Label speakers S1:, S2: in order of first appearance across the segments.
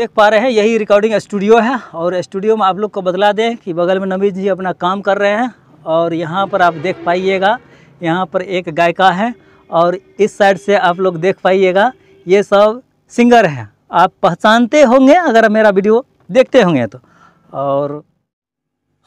S1: देख पा रहे हैं यही रिकॉर्डिंग स्टूडियो है और स्टूडियो में आप लोग को बदला दें कि बगल में नवीद जी अपना काम कर रहे हैं और यहाँ पर आप देख पाइएगा यहाँ पर एक गायिका है और इस साइड से आप लोग देख पाइएगा ये सब सिंगर हैं आप पहचानते होंगे अगर मेरा वीडियो देखते होंगे तो और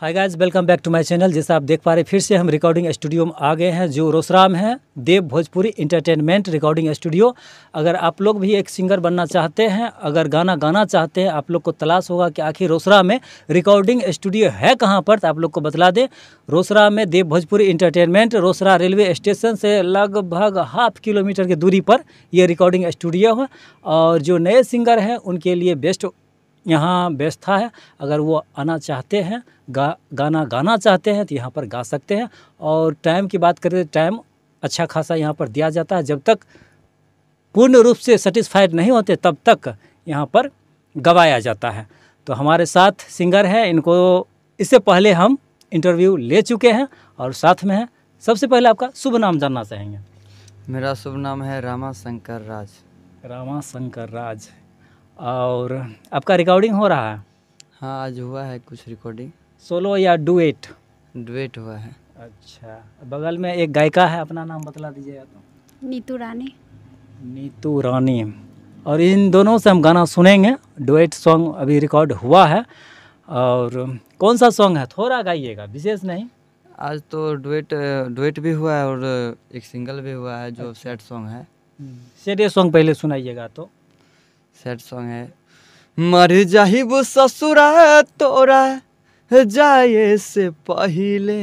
S1: hi guys welcome back to my channel जैसा आप देख पा रहे फिर से हम रिकॉर्डिंग स्टूडियो में आ गए हैं जो रोसराम है Dev Bhojpuri entertainment recording studio अगर आप लोग भी एक सिंगर बनना चाहते हैं अगर गाना गाना चाहते हैं आप लोग को तलाश होगा कि आखिर रोसरा में रिकॉर्डिंग स्टूडियो है कहाँ पर तो आप लोग को बतला दें रोसरा में Dev Bhojpuri entertainment Rosera railway station से लगभग हाफ किलोमीटर की दूरी पर यह रिकॉर्डिंग स्टूडियो है और जो नए सिंगर हैं उनके लिए बेस्ट यहाँ व्यवस्था है अगर वो आना चाहते हैं गा गाना गाना चाहते हैं तो यहाँ पर गा सकते हैं और टाइम की बात करें तो टाइम अच्छा खासा यहाँ पर दिया जाता है जब तक पूर्ण रूप से सेटिस्फाइड नहीं होते तब तक यहाँ पर गवाया जाता है तो हमारे साथ सिंगर हैं इनको इससे पहले हम इंटरव्यू ले चुके हैं और साथ में हैं सबसे पहले आपका शुभ नाम जानना चाहेंगे मेरा शुभ नाम है रामा शंकर राज रामा शंकर राज और आपका रिकॉर्डिंग हो रहा है हाँ आज हुआ है कुछ रिकॉर्डिंग सोलो या डुएट डुएट हुआ है अच्छा बगल में एक गायिका है अपना नाम बतला दीजिएगा तो
S2: नीतू रानी
S1: नीतू रानी और इन दोनों से हम गाना सुनेंगे डुएट सॉन्ग अभी रिकॉर्ड हुआ है और कौन सा सॉन्ग है
S3: थोड़ा गाइएगा विशेष नहीं आज तो डुएट डुएट भी हुआ है और एक सिंगल भी हुआ है जो अच्छा। सैड सॉन्ग है हम्म, ये सॉन्ग पहले सुनाइएगा तो सैड सॉन्ग है मर जाही वो ससुरा तोरा जाए से पहले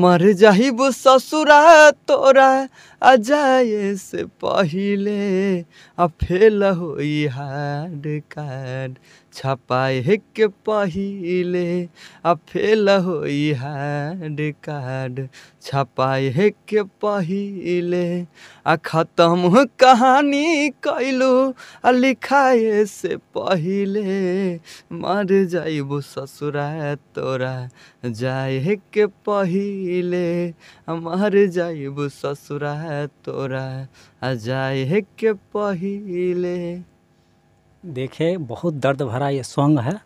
S3: मर जाही वो ससुरा तोरा जाए से पहले आ फेल हो हार्ड कार्ड छपाए के पहले आ फेल हो हार्ड कार्ड छपाए के पहले आ खत्म कहानी कैलू आ लिखाए से पहले मर जाइबू ससुरा तोरा जाए के पहले मर जाइबू ससुरा तोरा आ के पहले
S1: देखे बहुत दर्द भरा ये सॉन्ग है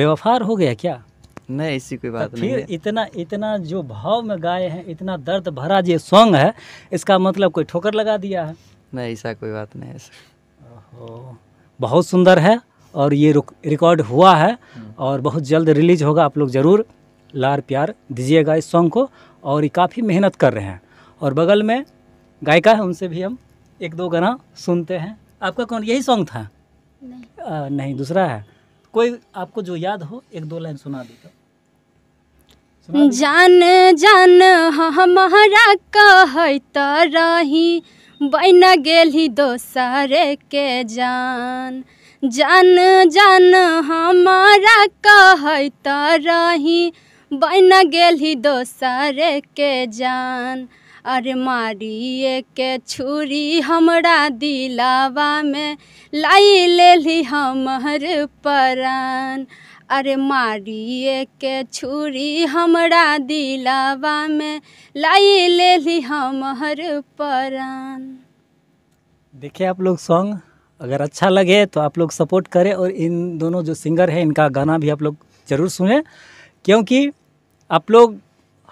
S1: बेवफार हो गया क्या नहीं ऐसी कोई बात तो नहीं है इतना इतना जो भाव में गाए हैं इतना दर्द भरा जो सॉन्ग है इसका मतलब कोई ठोकर लगा दिया है
S3: नहीं ऐसा कोई बात नहीं है बहुत सुंदर
S1: है और ये रिकॉर्ड हुआ है हम्म। और बहुत जल्द रिलीज होगा आप लोग ज़रूर लार प्यार दीजिएगा इस सॉन्ग को और ये काफ़ी मेहनत कर रहे हैं और बगल में गायिका है उनसे भी हम एक दो गाना सुनते हैं आपका कौन यही सॉन्ग था नहीं आ, नहीं दूसरा है कोई आपको जो याद हो एक दो लाइन सुना दी तो
S2: हम्म, जान जान हाँ, हमारा कहत रही बन गेली दोसर के जान जान जान हमारा कहत रही बन गेली दोसर के जान अरे मारिए के छुरी हमरा दिलावा में लाई ले ली हमर परान अरे मारिए के छुरी हमरा दिलावा में लाई ले ली हमर परान
S1: देखिए आप लोग सॉन्ग अगर अच्छा लगे तो आप लोग सपोर्ट करें और इन दोनों जो सिंगर हैं इनका गाना भी आप लोग ज़रूर सुने क्योंकि आप लोग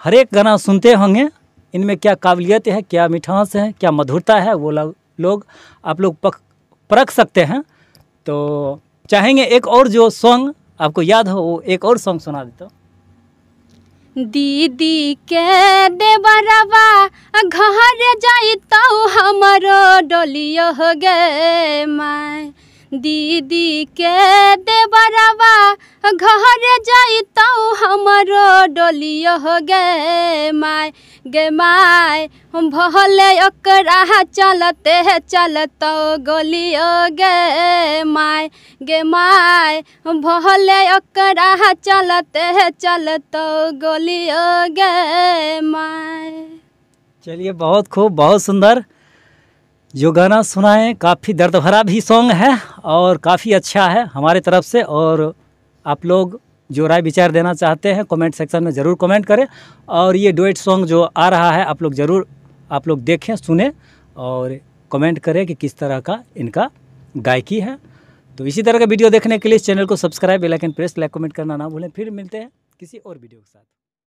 S1: हर एक गाना सुनते होंगे इनमें क्या काबिलियत है क्या मिठास है क्या मधुरता है वो लोग आप लोग परख सकते हैं तो चाहेंगे एक और जो सॉन्ग आपको याद हो वो एक और सॉन्ग सुना देता हूँ
S2: दीदी के देवरवा घर जाइ तो हमारो डोलियो गए माय दीदी के दे घर जैतौ हमारो डोलियो हो गे माय गे माय हम भले अकरा चलते चलतौ गोलियो गे माय गे माय हम भले अकरा चलते चलतौ गोलियो गे माय
S1: चलिए बहुत खूब बहुत सुंदर जो गाना सुना है काफ़ी दर्द भरा भी सॉन्ग है और काफ़ी अच्छा है हमारे तरफ से और आप लोग जो राय विचार देना चाहते हैं कमेंट सेक्शन में ज़रूर कमेंट करें और ये डुएट सॉन्ग जो आ रहा है आप लोग ज़रूर आप लोग देखें सुने और कमेंट करें कि किस तरह का इनका गायकी है तो इसी तरह का वीडियो देखने के लिए इस चैनल को subscribe like and press like comment करना ना भूलें फिर मिलते हैं किसी और वीडियो के साथ